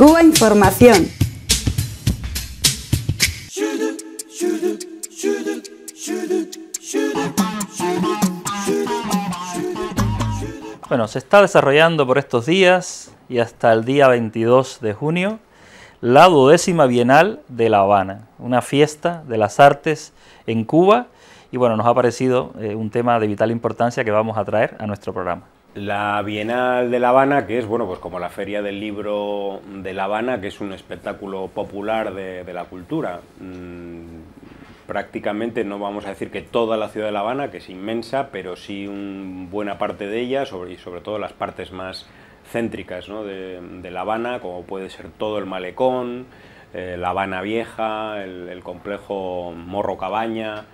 Cuba Información. Bueno, se está desarrollando por estos días y hasta el día 22 de junio la duodécima Bienal de La Habana, una fiesta de las artes en Cuba y bueno, nos ha parecido eh, un tema de vital importancia que vamos a traer a nuestro programa la Bienal de La Habana, que es bueno, pues como la Feria del Libro de La Habana, que es un espectáculo popular de, la cultura. Mm, prácticamente no vamos a decir que toda la ciudad de La Habana, que es inmensa, pero sí una buena parte de ella, y sobre todo las partes más céntricas de, La Habana, como puede ser todo el malecón, eh, La Habana Vieja, el, complejo Morro Cabaña,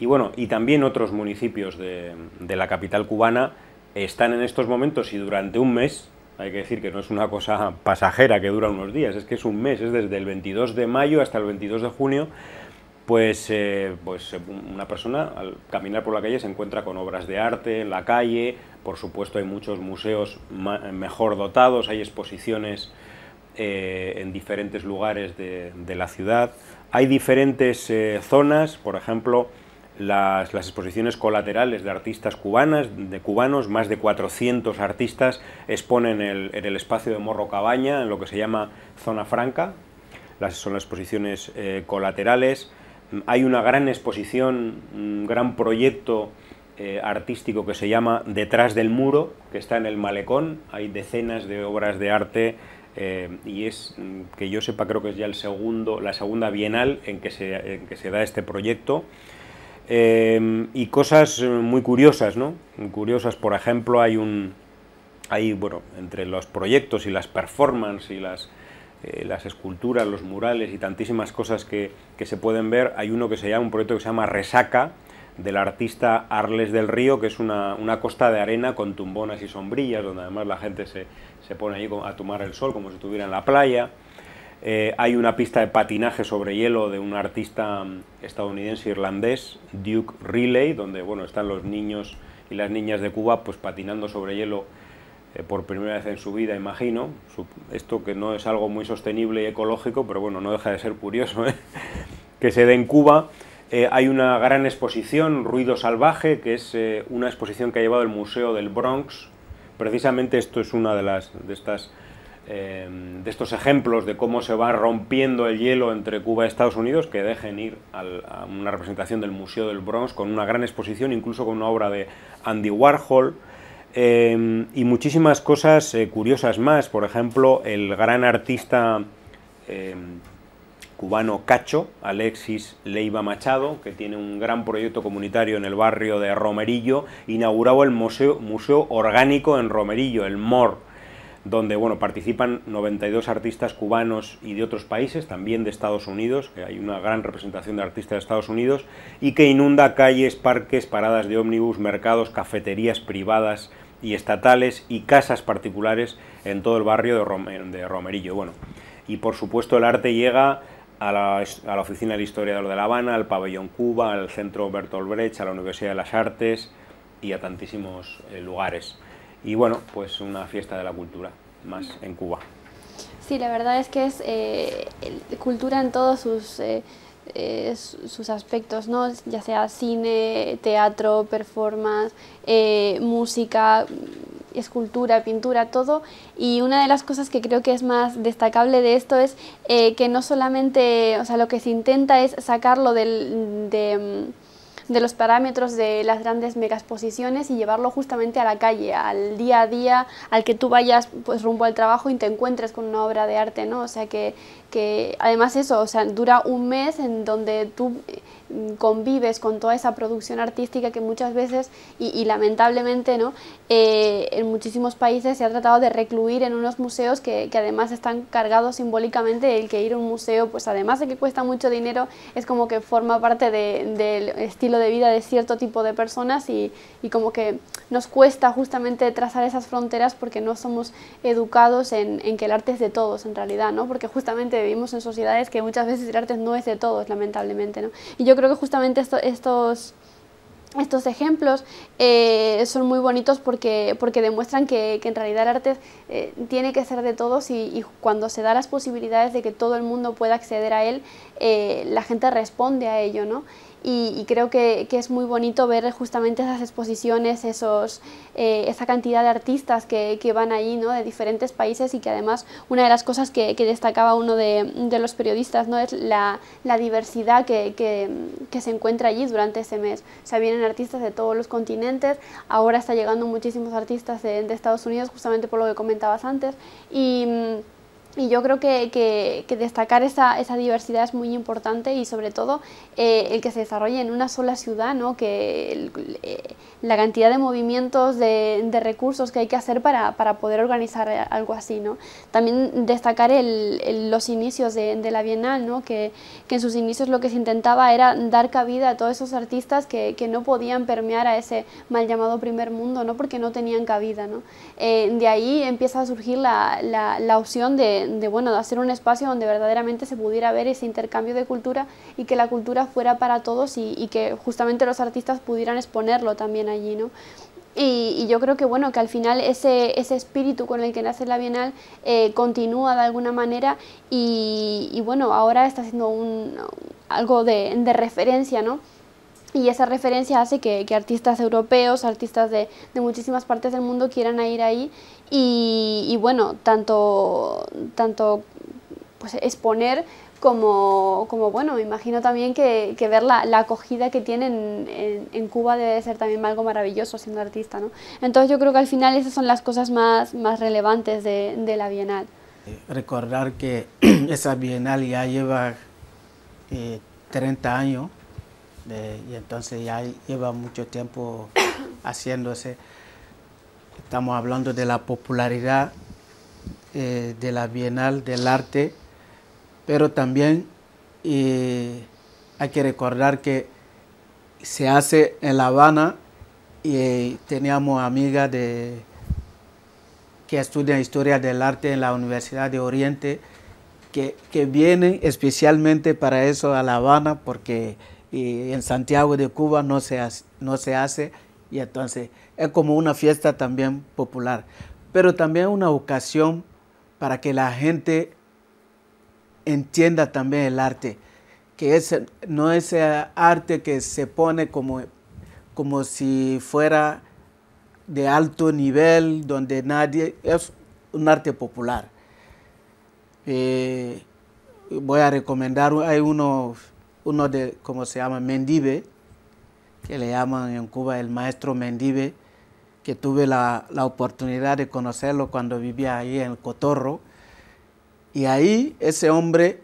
y bueno, y también otros municipios de la capital cubana están en estos momentos y durante un mes, hay que decir que no es una cosa pasajera que dura unos días, es que es un mes, es desde el 22 de mayo hasta el 22 de junio, pues, eh, pues eh, una persona al caminar por la calle se encuentra con obras de arte en la calle, por supuesto hay muchos museos mejor dotados, hay exposiciones eh, en diferentes lugares de, la ciudad, hay diferentes zonas, por ejemplo, las, exposiciones colaterales de artistas cubanas, de cubanos, más de 400 artistas exponen en el espacio de Morro Cabaña, en lo que se llama Zona Franca, son las exposiciones eh, colaterales. Hay una gran exposición, un gran proyecto eh, artístico que se llama Detrás del Muro, que está en el Malecón, hay decenas de obras de arte eh, y es, mm, que yo sepa, creo que es ya el la segunda bienal en que se da este proyecto. Em, y cosas eh, muy curiosas, ¿no? curiosas, por ejemplo, hay un... entre los proyectos y las performances y eh, las, esculturas, los murales y tantísimas cosas que, que, se pueden ver, hay uno que se llama, un proyecto que se llama Resaca, del artista Arles del Río, que es una, una costa de arena con tumbonas y sombrillas, donde además la gente se, se pone ahí a tomar el sol como si estuviera en la playa. Eh, hay una pista de patinaje sobre hielo de un artista mm, estadounidense irlandés, Duke Riley, donde bueno, están los niños y las niñas de Cuba pues patinando sobre hielo eh, por primera vez en su vida, imagino. Esto que no es algo muy sostenible y ecológico, pero bueno, no deja de ser curioso ¿eh? que se dé en Cuba. hay una gran exposición, Ruido Salvaje, que es una exposición que ha llevado el Museo del Bronx. Precisamente esto es una de, las, de estas Em, de estos ejemplos de cómo se va rompiendo el hielo entre Cuba y Estados Unidos, que dejen ir a una representación del Museo del Bronx con una gran exposición, incluso con una obra de Andy Warhol. Em, y muchísimas cosas eh, curiosas más, por ejemplo, el gran artista em, cubano Cacho, Alexis Leiva Machado, que tiene un gran proyecto comunitario en el barrio de Romerillo, inauguraba el Museo, museo Orgánico en Romerillo, el MOR, donde bueno, participan 92 artistas cubanos y de otros países, también de Estados Unidos, que hay una gran representación de artistas de Estados Unidos, y que inunda calles, parques, paradas de ómnibus, mercados, cafeterías privadas y estatales y casas particulares en todo el barrio de, Romerillo. Bueno, y por supuesto el arte llega a la, a Oficina del Historiador de La Habana, al Pabellón Cuba, al Centro Bertolt Brecht, a la Universidad de las Artes y a tantísimos eh, lugares y bueno, pues una fiesta de la cultura más en Cuba. Sí, la verdad es que es eh, cultura en todos sus, eh, eh, sus aspectos, ¿no? ya sea cine, teatro, performance, música, mm, escultura, pintura, todo. Y una de las cosas que creo que es más destacable de esto es que no solamente, o sea, lo que se intenta es sacarlo del... De, mm, de los parámetros de las grandes exposiciones y llevarlo justamente a la calle, al día a día, al que tú vayas pues rumbo al trabajo y te encuentres con una obra de arte, ¿no? O sea que, que además eso, o sea, dura un mes en donde tú Mm, convives con toda esa producción artística que muchas veces, y, lamentablemente, ¿no? Eh, en muchísimos países se ha tratado de recluir en unos museos que, además están cargados simbólicamente, el que ir a un museo, pues además de que cuesta mucho dinero, es como que forma parte del estilo de vida de cierto tipo de personas y, como que nos cuesta justamente trazar esas fronteras porque no somos educados en, que el arte es de todos en realidad, ¿no? porque justamente vivimos en sociedades que muchas veces el arte no es de todos, lamentablemente. ¿no? Y yo creo que justamente estos estos ejemplos eh, son muy bonitos porque, porque demuestran que, en realidad el arte eh, tiene que ser de todos y, cuando se da las posibilidades de que todo el mundo pueda acceder a él, eh, la gente responde a ello, ¿no? y, creo que, que, es muy bonito ver justamente esas exposiciones, esos, eh, esa cantidad de artistas que, que van allí ¿no? de diferentes países y que además una de las cosas que, que destacaba uno de, de, los periodistas ¿no? es la, la diversidad que, se encuentra allí durante ese mes. O sea, vienen artistas de todos los continentes, ahora está llegando muchísimos artistas de, de Estados Unidos justamente por lo que comentabas antes y y yo creo que, destacar esa, diversidad es muy importante y sobre todo eh, el que se desarrolle en una sola ciudad, ¿no? que eh, la cantidad de movimientos, de, recursos que hay que hacer para, poder organizar algo así. ¿no? También destacar los inicios de, la Bienal, ¿no? que, en sus inicios lo que se intentaba era dar cabida a todos esos artistas que, no podían permear a ese mal llamado primer mundo, ¿no? porque no tenían cabida. ¿no? Eh, de ahí empieza a surgir la, la opción de de, bueno, de hacer un espacio donde verdaderamente se pudiera ver ese intercambio de cultura y que la cultura fuera para todos y, que justamente los artistas pudieran exponerlo también allí, Y, yo creo que bueno que al final ese, espíritu con el que nace la Bienal eh, continúa de alguna manera y, bueno ahora está siendo algo de, referencia y esa referencia hace que, que artistas europeos, artistas de, de, muchísimas partes del mundo quieran ir ahí y, y bueno, tanto, tanto pues, exponer como, como, bueno, imagino también que, que ver la, la, acogida que tienen en, en, Cuba debe ser también algo maravilloso siendo artista, ¿no? Entonces yo creo que al final esas son las cosas más, más relevantes de, de la Bienal. Eh, recordar que esa Bienal ya lleva 30 eh, años y entonces ya lleva mucho tiempo haciéndose. Estamos hablando de la popularidad eh, de la Bienal del Arte, pero también hay que recordar que se hace en La Habana y eh, teníamos amigas de, que estudian historia del arte en la Universidad de Oriente, que, que vienen especialmente para eso a La Habana porque y en Santiago de Cuba no se hace, no se hace y entonces es como una fiesta también popular, pero también una ocasión para que la gente entienda también el arte, que es, no es arte que se pone como, como si fuera de alto nivel, donde nadie, es un arte popular. Eh, voy a recomendar, hay unos uno de, como se llama, Mendive, que le llaman en Cuba el maestro Mendive, que tuve la, oportunidad de conocerlo cuando vivía ahí en Cotorro. Y ahí ese hombre,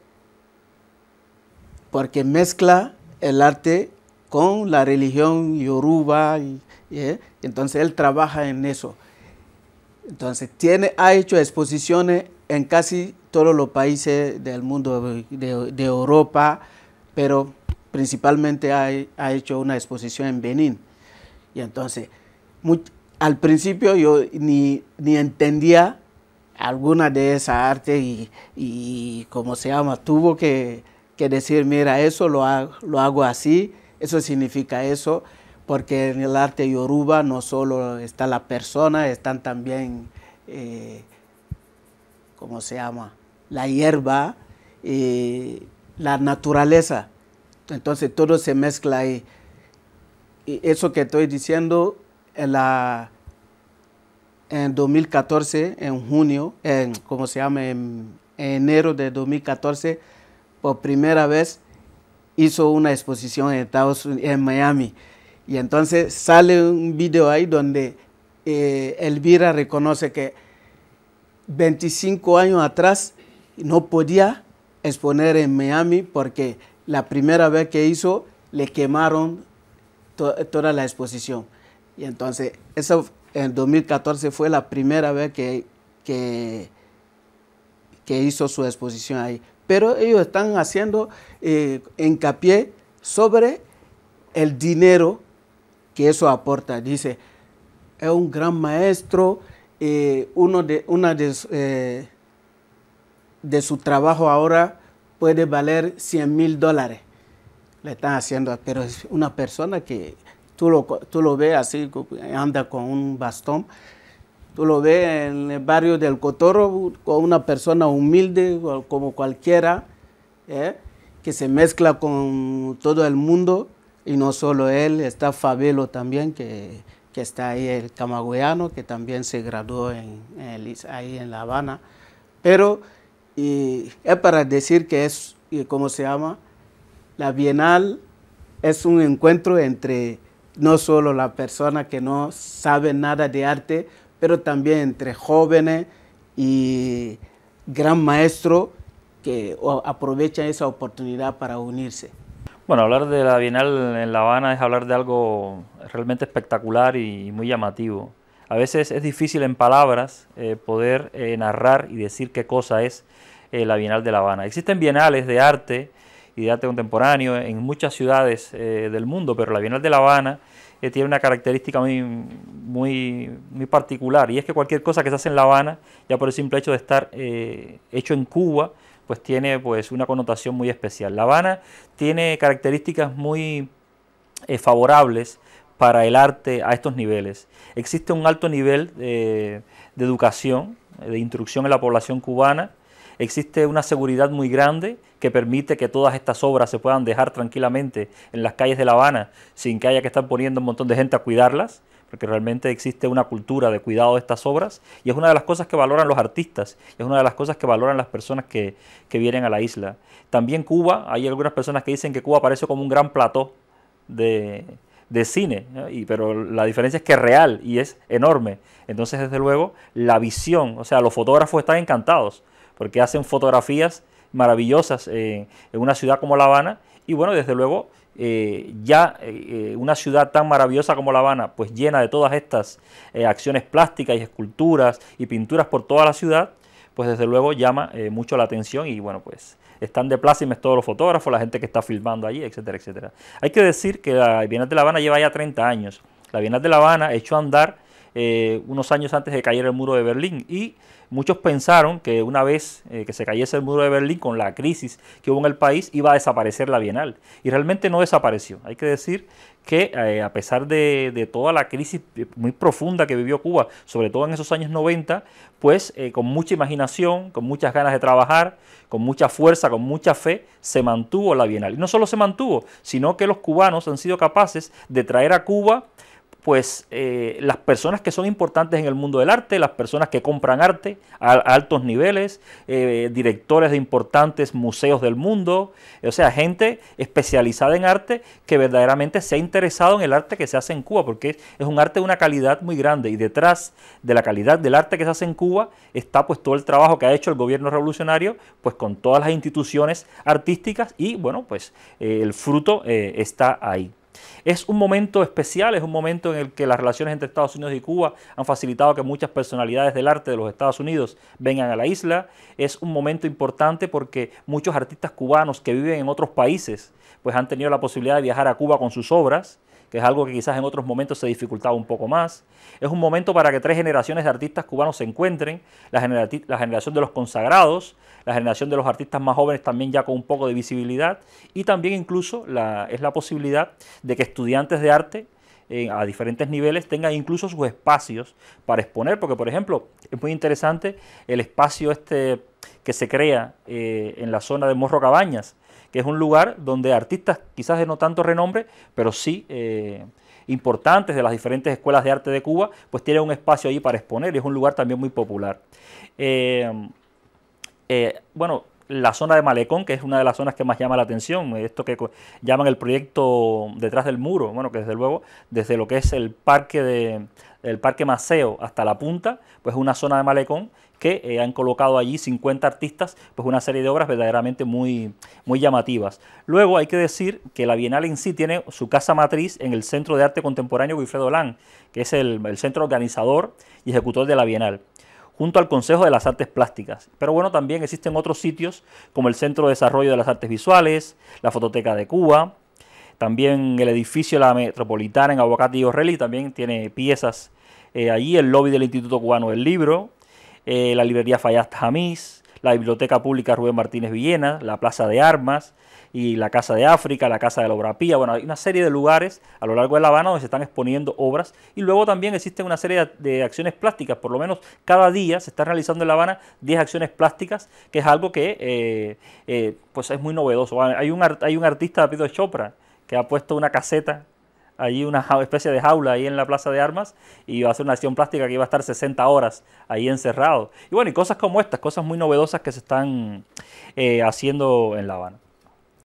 porque mezcla el arte con la religión yoruba, y, eh, entonces él trabaja en eso. Entonces tiene, ha hecho exposiciones en casi todos los países del mundo, de Europa, pero principalmente ha, hecho una exposición en Benín. Y entonces, al principio yo ni, entendía alguna de esa arte y, cómo se llama, tuvo que, decir, mira, eso lo hago, lo hago así, eso significa eso, porque en el arte yoruba no solo está la persona, están también, eh, ¿cómo se llama?, la hierba, eh, la naturaleza. Entonces todo se mezcla ahí. Y eso que estoy diciendo, en, la, en 2014, en junio, en, ¿cómo se llama? En, enero de 2014, por primera vez hizo una exposición en en Miami. Y entonces sale un video ahí donde eh, Elvira reconoce que 25 años atrás no podía exponer en Miami porque la primera vez que hizo le quemaron toda la exposición. Y entonces, eso en 2014 fue la primera vez que, que, hizo su exposición ahí. Pero ellos están haciendo eh, hincapié sobre el dinero que eso aporta. Dice, es un gran maestro, eh, uno de, una de, eh, de su trabajo ahora puede valer 100 mil dólares. Le están haciendo, pero es una persona que tú lo, tú lo ves así, anda con un bastón. Tú lo ves en el barrio del Cotorro, con una persona humilde, como cualquiera, ¿eh? que se mezcla con todo el mundo, y no solo él, está Fabelo también, que, está ahí, el camagüeyano, que también se graduó en, ahí en La Habana. Pero y es para decir que es, eh, ¿cómo se llama? La Bienal es un encuentro entre no solo la persona que no sabe nada de arte, pero también entre jóvenes y gran maestro que aprovechan esa oportunidad para unirse. Bueno, hablar de la Bienal en La Habana es hablar de algo realmente espectacular y muy llamativo. A veces es difícil en palabras eh, poder eh, narrar y decir qué cosa es eh, la Bienal de La Habana. Existen bienales de arte y de arte contemporáneo en muchas ciudades del mundo, pero la Bienal de La Habana tiene una característica muy, muy, muy, particular y es que cualquier cosa que se hace en La Habana, ya por el simple hecho de estar hecho en Cuba, pues tiene pues, una connotación muy especial. La Habana tiene características muy favorables para el arte a estos niveles. Existe un alto nivel eh, de educación, de instrucción en la población cubana. Existe una seguridad muy grande que permite que todas estas obras se puedan dejar tranquilamente en las calles de La Habana sin que haya que estar poniendo un montón de gente a cuidarlas, porque realmente existe una cultura de cuidado de estas obras y es una de las cosas que valoran los artistas, y es una de las cosas que valoran las personas que, que vienen a la isla. También Cuba, hay algunas personas que dicen que Cuba parece como un gran plató de, de cine, y, pero la diferencia es que es real y es enorme. Entonces, desde luego, la visión, o sea, los fotógrafos están encantados porque hacen fotografías maravillosas en una ciudad como La Habana y bueno, desde luego, eh, ya eh, eh, una ciudad tan maravillosa como La Habana, pues llena de todas estas acciones plásticas y esculturas y pinturas por toda la ciudad, pues desde luego llama mucho la atención y bueno, pues están de plácimes todos los fotógrafos, la gente que está filmando allí, etcétera, etcétera. Hay que decir que la Bienal de La Habana lleva ya 30 años. La Bienal de La Habana echó a andar eh, unos años antes de caer el muro de Berlín. Y muchos pensaron que una vez eh, que se cayese el muro de Berlín, con la crisis que hubo en el país, iba a desaparecer la Bienal. Y realmente no desapareció. Hay que decir que eh, a pesar de, toda la crisis muy profunda que vivió Cuba, sobre todo en esos años 90, pues con mucha imaginación, con muchas ganas de trabajar, con mucha fuerza, con mucha fe, se mantuvo la Bienal. Y no solo se mantuvo, sino que los cubanos han sido capaces de traer a Cuba pues eh, las personas que son importantes en el mundo del arte, las personas que compran arte a, altos niveles, eh, directores de importantes museos del mundo, eh, o sea, gente especializada en arte que verdaderamente se ha interesado en el arte que se hace en Cuba, porque es, un arte de una calidad muy grande y detrás de la calidad del arte que se hace en Cuba está pues todo el trabajo que ha hecho el gobierno revolucionario, pues con todas las instituciones artísticas y bueno, pues el fruto está ahí. Es un momento especial, es un momento en el que las relaciones entre Estados Unidos y Cuba han facilitado que muchas personalidades del arte de los Estados Unidos vengan a la isla. Es un momento importante porque muchos artistas cubanos que viven en otros países pues han tenido la posibilidad de viajar a Cuba con sus obras es algo que quizás en otros momentos se dificultaba un poco más. Es un momento para que tres generaciones de artistas cubanos se encuentren, la, generación de los consagrados, la generación de los artistas más jóvenes también ya con un poco de visibilidad y también incluso la, es la posibilidad de que estudiantes de arte eh, a diferentes niveles tengan incluso sus espacios para exponer, porque por ejemplo es muy interesante el espacio este que se crea eh, en la zona de Morro Cabañas, que es un lugar donde artistas quizás de no tanto renombre, pero sí eh, importantes de las diferentes escuelas de arte de Cuba, pues tienen un espacio ahí para exponer y es un lugar también muy popular. Eh, eh, bueno, la zona de Malecón, que es una de las zonas que más llama la atención, esto que llaman el proyecto detrás del muro, bueno, que desde luego, desde lo que es el parque de parque Maceo hasta la punta, pues es una zona de Malecón que eh, han colocado allí 50 artistas, pues una serie de obras verdaderamente muy, muy llamativas. Luego hay que decir que la Bienal en sí tiene su casa matriz en el Centro de Arte Contemporáneo Wilfredo Lan, que es el, centro organizador y ejecutor de la Bienal junto al Consejo de las Artes Plásticas. Pero bueno, también existen otros sitios como el Centro de Desarrollo de las Artes Visuales, la Fototeca de Cuba, también el edificio La Metropolitana en Aguacate y Orrelli también tiene piezas eh, allí, el lobby del Instituto Cubano del Libro, eh, la librería Fayaz Jamis, la Biblioteca Pública Rubén Martínez Villena, la Plaza de Armas y la Casa de África, la Casa de la Obrapía. Bueno, hay una serie de lugares a lo largo de La Habana donde se están exponiendo obras y luego también existen una serie de acciones plásticas, por lo menos cada día se están realizando en La Habana 10 acciones plásticas, que es algo que eh, eh, pues es muy novedoso. Hay un, hay un artista, Pido Chopra, que ha puesto una caseta allí una especie de jaula ahí en la plaza de armas y va a hacer una acción plástica que iba a estar 60 horas ahí encerrado. Y bueno, y cosas como estas, cosas muy novedosas que se están eh, haciendo en La Habana.